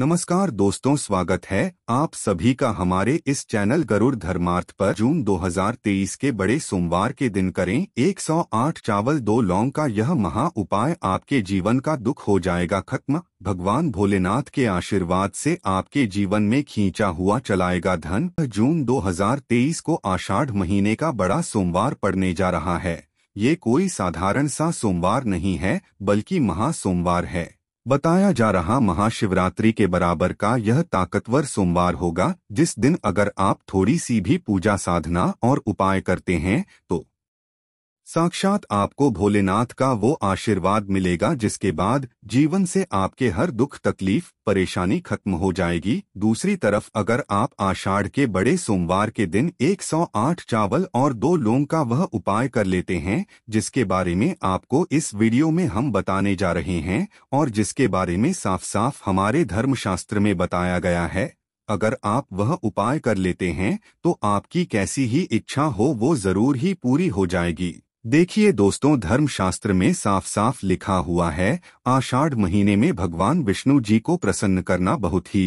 नमस्कार दोस्तों स्वागत है आप सभी का हमारे इस चैनल गरुड़ धर्मार्थ पर जून 2023 के बड़े सोमवार के दिन करें 108 चावल दो लौंग का यह महा उपाय आपके जीवन का दुख हो जाएगा खत्म भगवान भोलेनाथ के आशीर्वाद से आपके जीवन में खींचा हुआ चलाएगा धन जून 2023 को आषाढ़ महीने का बड़ा सोमवार पड़ने जा रहा है ये कोई साधारण सा सोमवार नहीं है बल्कि महा सोमवार है बताया जा रहा महाशिवरात्रि के बराबर का यह ताकतवर सोमवार होगा जिस दिन अगर आप थोड़ी सी भी पूजा साधना और उपाय करते हैं तो साक्षात आपको भोलेनाथ का वो आशीर्वाद मिलेगा जिसके बाद जीवन से आपके हर दुख तकलीफ परेशानी खत्म हो जाएगी दूसरी तरफ अगर आप आषाढ़ के बड़े सोमवार के दिन 108 चावल और दो लोंग का वह उपाय कर लेते हैं जिसके बारे में आपको इस वीडियो में हम बताने जा रहे हैं और जिसके बारे में साफ साफ हमारे धर्मशास्त्र में बताया गया है अगर आप वह उपाय कर लेते हैं तो आपकी कैसी ही इच्छा हो वो जरूर ही पूरी हो जाएगी देखिए दोस्तों धर्मशास्त्र में साफ साफ लिखा हुआ है आषाढ़ महीने में भगवान विष्णु जी को प्रसन्न करना बहुत ही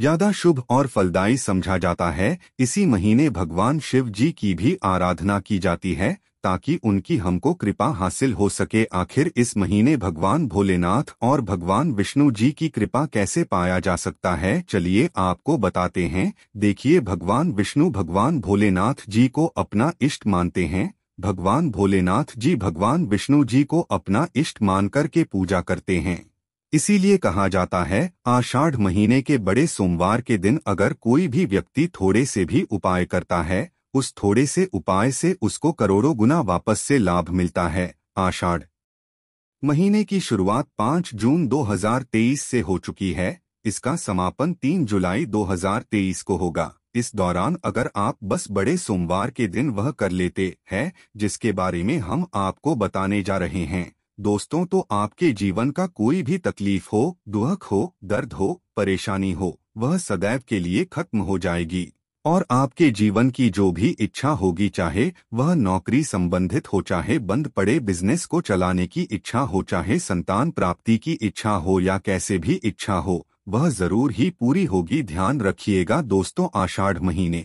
ज्यादा शुभ और फलदायी समझा जाता है इसी महीने भगवान शिव जी की भी आराधना की जाती है ताकि उनकी हमको कृपा हासिल हो सके आखिर इस महीने भगवान भोलेनाथ और भगवान विष्णु जी की कृपा कैसे पाया जा सकता है चलिए आपको बताते हैं देखिए भगवान विष्णु भगवान भोलेनाथ जी को अपना इष्ट मानते हैं भगवान भोलेनाथ जी भगवान विष्णु जी को अपना इष्ट मानकर के पूजा करते हैं इसीलिए कहा जाता है आषाढ़ महीने के बड़े सोमवार के दिन अगर कोई भी व्यक्ति थोड़े से भी उपाय करता है उस थोड़े से उपाय से उसको करोड़ों गुना वापस से लाभ मिलता है आषाढ़ महीने की शुरुआत 5 जून 2023 से हो चुकी है इसका समापन 3 जुलाई 2023 को होगा इस दौरान अगर आप बस बड़े सोमवार के दिन वह कर लेते हैं जिसके बारे में हम आपको बताने जा रहे हैं दोस्तों तो आपके जीवन का कोई भी तकलीफ हो दुहक हो दर्द हो परेशानी हो वह सदैव के लिए खत्म हो जाएगी और आपके जीवन की जो भी इच्छा होगी चाहे वह नौकरी संबंधित हो चाहे बंद पड़े बिजनेस को चलाने की इच्छा हो चाहे संतान प्राप्ति की इच्छा हो या कैसे भी इच्छा हो वह जरूर ही पूरी होगी ध्यान रखिएगा दोस्तों आषाढ़ महीने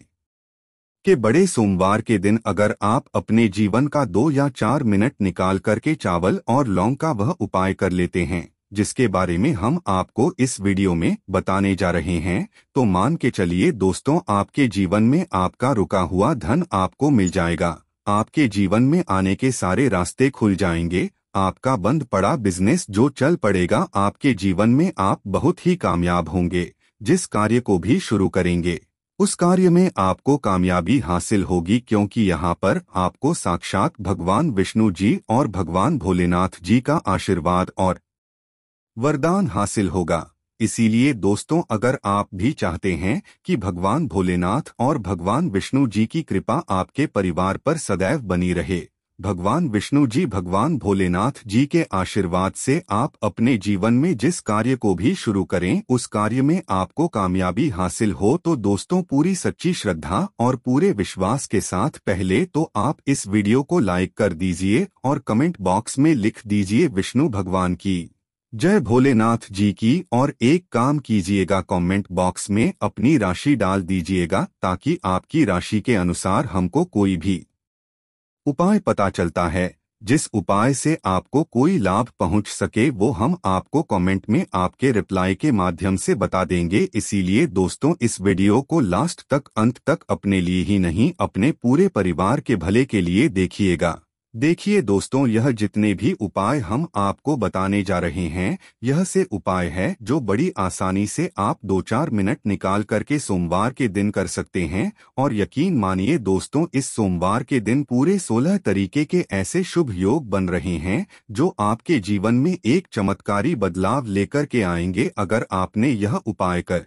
के बड़े सोमवार के दिन अगर आप अपने जीवन का दो या चार मिनट निकाल करके चावल और लौंग का वह उपाय कर लेते हैं जिसके बारे में हम आपको इस वीडियो में बताने जा रहे हैं तो मान के चलिए दोस्तों आपके जीवन में आपका रुका हुआ धन आपको मिल जाएगा आपके जीवन में आने के सारे रास्ते खुल जाएंगे आपका बंद पड़ा बिजनेस जो चल पड़ेगा आपके जीवन में आप बहुत ही कामयाब होंगे जिस कार्य को भी शुरू करेंगे उस कार्य में आपको कामयाबी हासिल होगी क्योंकि यहाँ पर आपको साक्षात भगवान विष्णु जी और भगवान भोलेनाथ जी का आशीर्वाद और वरदान हासिल होगा इसीलिए दोस्तों अगर आप भी चाहते हैं कि भगवान भोलेनाथ और भगवान विष्णु जी की कृपा आपके परिवार पर सदैव बनी रहे भगवान विष्णु जी भगवान भोलेनाथ जी के आशीर्वाद से आप अपने जीवन में जिस कार्य को भी शुरू करें उस कार्य में आपको कामयाबी हासिल हो तो दोस्तों पूरी सच्ची श्रद्धा और पूरे विश्वास के साथ पहले तो आप इस वीडियो को लाइक कर दीजिए और कमेंट बॉक्स में लिख दीजिए विष्णु भगवान की जय भोलेनाथ जी की और एक काम कीजिएगा कमेंट बॉक्स में अपनी राशि डाल दीजिएगा ताकि आपकी राशि के अनुसार हमको कोई भी उपाय पता चलता है जिस उपाय से आपको कोई लाभ पहुंच सके वो हम आपको कमेंट में आपके रिप्लाई के माध्यम से बता देंगे इसीलिए दोस्तों इस वीडियो को लास्ट तक अंत तक अपने लिए ही नहीं अपने पूरे परिवार के भले के लिए देखिएगा देखिए दोस्तों यह जितने भी उपाय हम आपको बताने जा रहे हैं यह से उपाय है जो बड़ी आसानी से आप दो चार मिनट निकाल करके सोमवार के दिन कर सकते हैं और यकीन मानिए दोस्तों इस सोमवार के दिन पूरे सोलह तरीके के ऐसे शुभ योग बन रहे हैं जो आपके जीवन में एक चमत्कारी बदलाव लेकर के आएंगे अगर आपने यह उपाय कर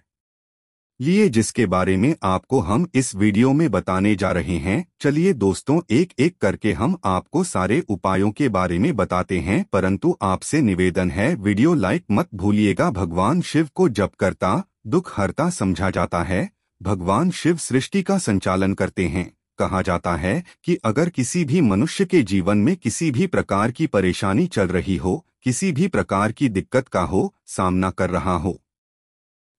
लिए जिसके बारे में आपको हम इस वीडियो में बताने जा रहे हैं चलिए दोस्तों एक एक करके हम आपको सारे उपायों के बारे में बताते हैं परंतु आपसे निवेदन है वीडियो लाइक मत भूलिएगा भगवान शिव को जब करता दुख हरता समझा जाता है भगवान शिव सृष्टि का संचालन करते हैं कहा जाता है कि अगर किसी भी मनुष्य के जीवन में किसी भी प्रकार की परेशानी चल रही हो किसी भी प्रकार की दिक्कत का हो सामना कर रहा हो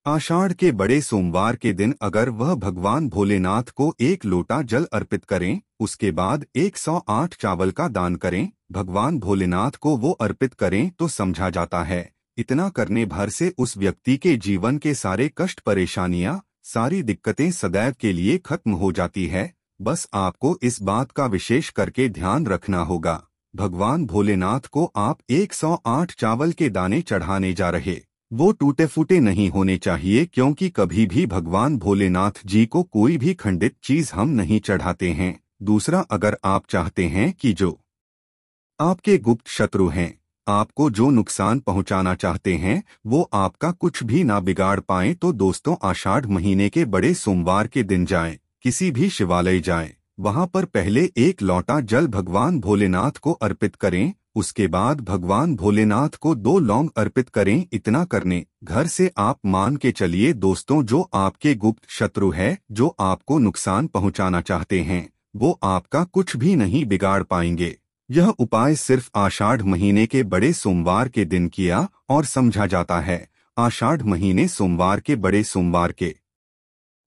आषाढ़ के बड़े सोमवार के दिन अगर वह भगवान भोलेनाथ को एक लोटा जल अर्पित करें उसके बाद 108 चावल का दान करें भगवान भोलेनाथ को वो अर्पित करें तो समझा जाता है इतना करने भर से उस व्यक्ति के जीवन के सारे कष्ट परेशानियां सारी दिक्कतें सदैव के लिए खत्म हो जाती है बस आपको इस बात का विशेष करके ध्यान रखना होगा भगवान भोलेनाथ को आप 108 चावल के दाने चढ़ाने जा रहे वो टूटे फूटे नहीं होने चाहिए क्योंकि कभी भी भगवान भोलेनाथ जी को कोई भी खंडित चीज हम नहीं चढ़ाते हैं दूसरा अगर आप चाहते हैं कि जो आपके गुप्त शत्रु हैं आपको जो नुकसान पहुंचाना चाहते हैं वो आपका कुछ भी ना बिगाड़ पाए तो दोस्तों आषाढ़ महीने के बड़े सोमवार के दिन जाएं, किसी भी शिवालय जाएं, वहां पर पहले एक लौटा जल भगवान भोलेनाथ को अर्पित करें उसके बाद भगवान भोलेनाथ को दो लौंग अर्पित करें इतना करने घर से आप मान के चलिए दोस्तों जो आपके गुप्त शत्रु है जो आपको नुकसान पहुंचाना चाहते हैं वो आपका कुछ भी नहीं बिगाड़ पाएंगे यह उपाय सिर्फ आषाढ़ महीने के बड़े सोमवार के दिन किया और समझा जाता है आषाढ़ महीने सोमवार के बड़े सोमवार के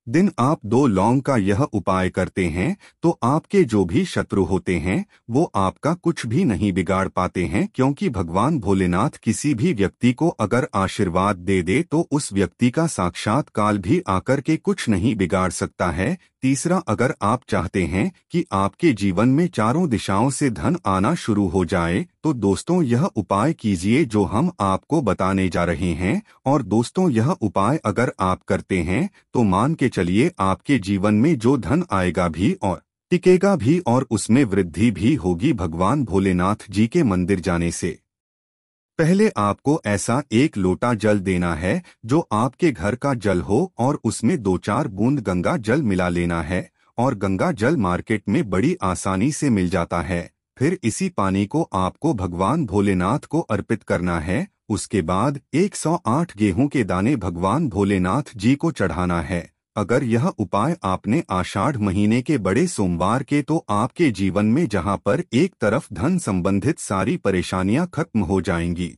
दिन आप दो लौंग का यह उपाय करते हैं तो आपके जो भी शत्रु होते हैं वो आपका कुछ भी नहीं बिगाड़ पाते हैं क्योंकि भगवान भोलेनाथ किसी भी व्यक्ति को अगर आशीर्वाद दे दे तो उस व्यक्ति का साक्षात काल भी आकर के कुछ नहीं बिगाड़ सकता है तीसरा अगर आप चाहते हैं कि आपके जीवन में चारों दिशाओं से धन आना शुरू हो जाए तो दोस्तों यह उपाय कीजिए जो हम आपको बताने जा रहे हैं और दोस्तों यह उपाय अगर आप करते हैं तो मान के चलिए आपके जीवन में जो धन आएगा भी और टिकेगा भी और उसमें वृद्धि भी होगी भगवान भोलेनाथ जी के मंदिर जाने से पहले आपको ऐसा एक लोटा जल देना है जो आपके घर का जल हो और उसमें दो चार बूंद गंगा जल मिला लेना है और गंगा जल मार्केट में बड़ी आसानी से मिल जाता है फिर इसी पानी को आपको भगवान भोलेनाथ को अर्पित करना है उसके बाद 108 गेहूं के दाने भगवान भोलेनाथ जी को चढ़ाना है अगर यह उपाय आपने आषाढ़ महीने के बड़े सोमवार के तो आपके जीवन में जहां पर एक तरफ धन संबंधित सारी परेशानियां खत्म हो जाएंगी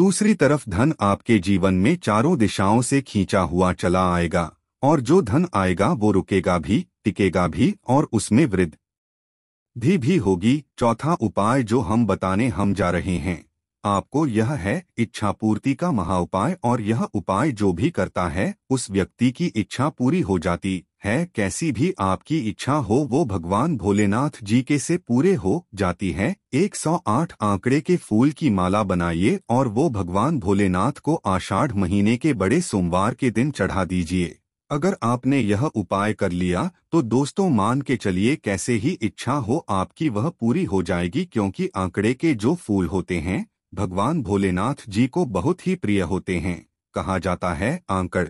दूसरी तरफ धन आपके जीवन में चारों दिशाओं से खींचा हुआ चला आएगा और जो धन आएगा वो रुकेगा भी टिकेगा भी और उसमें वृद्धि भी होगी चौथा उपाय जो हम बताने हम जा रहे हैं आपको यह है इच्छा पूर्ति का महा उपाय और यह उपाय जो भी करता है उस व्यक्ति की इच्छा पूरी हो जाती है कैसी भी आपकी इच्छा हो वो भगवान भोलेनाथ जी के से पूरे हो जाती है 108 आंकड़े के फूल की माला बनाइए और वो भगवान भोलेनाथ को आषाढ़ महीने के बड़े सोमवार के दिन चढ़ा दीजिए अगर आपने यह उपाय कर लिया तो दोस्तों मान के चलिए कैसे ही इच्छा हो आपकी वह पूरी हो जाएगी क्योंकि आंकड़े के जो फूल होते हैं भगवान भोलेनाथ जी को बहुत ही प्रिय होते हैं कहा जाता है आंकड़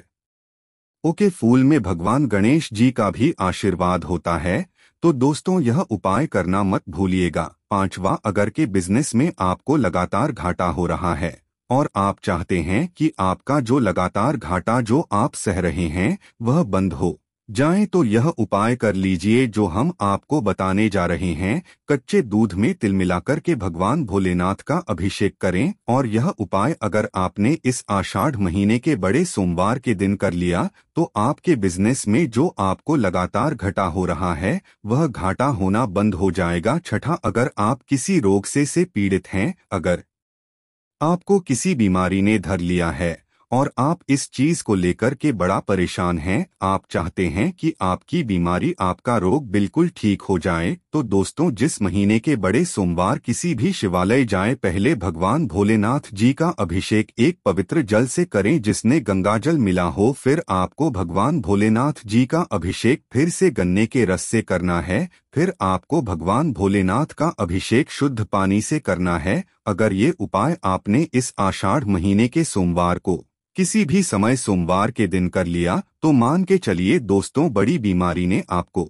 ओके फूल में भगवान गणेश जी का भी आशीर्वाद होता है तो दोस्तों यह उपाय करना मत भूलिएगा पांचवा अगर के बिजनेस में आपको लगातार घाटा हो रहा है और आप चाहते हैं कि आपका जो लगातार घाटा जो आप सह रहे हैं वह बंद हो जाएं तो यह उपाय कर लीजिए जो हम आपको बताने जा रहे हैं कच्चे दूध में तिल मिलाकर के भगवान भोलेनाथ का अभिषेक करें और यह उपाय अगर आपने इस आषाढ़ महीने के बड़े सोमवार के दिन कर लिया तो आपके बिजनेस में जो आपको लगातार घटा हो रहा है वह घाटा होना बंद हो जाएगा छठा अगर आप किसी रोग से से पीड़ित हैं अगर आपको किसी बीमारी ने धर लिया है और आप इस चीज को लेकर के बड़ा परेशान हैं आप चाहते हैं कि आपकी बीमारी आपका रोग बिल्कुल ठीक हो जाए तो दोस्तों जिस महीने के बड़े सोमवार किसी भी शिवालय जाए पहले भगवान भोलेनाथ जी का अभिषेक एक पवित्र जल से करें जिसने गंगाजल मिला हो फिर आपको भगवान भोलेनाथ जी का अभिषेक फिर से गन्ने के रस से करना है फिर आपको भगवान भोलेनाथ का अभिषेक शुद्ध पानी से करना है अगर ये उपाय आपने इस आषाढ़ महीने के सोमवार को किसी भी समय सोमवार के दिन कर लिया तो मान के चलिए दोस्तों बड़ी बीमारी ने आपको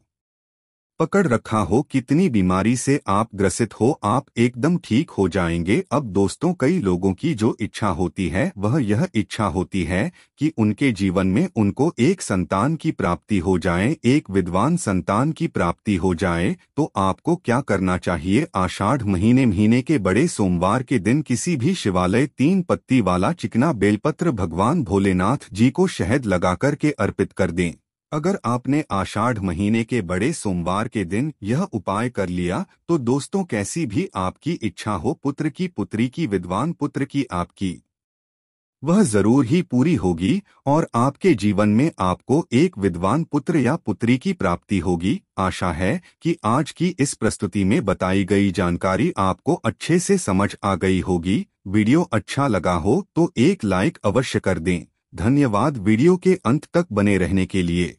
पकड़ रखा हो कितनी बीमारी से आप ग्रसित हो आप एकदम ठीक हो जाएंगे अब दोस्तों कई लोगों की जो इच्छा होती है वह यह इच्छा होती है कि उनके जीवन में उनको एक संतान की प्राप्ति हो जाए एक विद्वान संतान की प्राप्ति हो जाए तो आपको क्या करना चाहिए आषाढ़ महीने महीने के बड़े सोमवार के दिन किसी भी शिवालय तीन पत्ती वाला चिकना बेलपत्र भगवान भोलेनाथ जी को शहद लगा के अर्पित कर दें अगर आपने आषाढ़ महीने के बड़े सोमवार के दिन यह उपाय कर लिया तो दोस्तों कैसी भी आपकी इच्छा हो पुत्र की पुत्री की विद्वान पुत्र की आपकी वह जरूर ही पूरी होगी और आपके जीवन में आपको एक विद्वान पुत्र या पुत्री की प्राप्ति होगी आशा है कि आज की इस प्रस्तुति में बताई गई जानकारी आपको अच्छे से समझ आ गई होगी वीडियो अच्छा लगा हो तो एक लाइक अवश्य कर दें धन्यवाद वीडियो के अंत तक बने रहने के लिए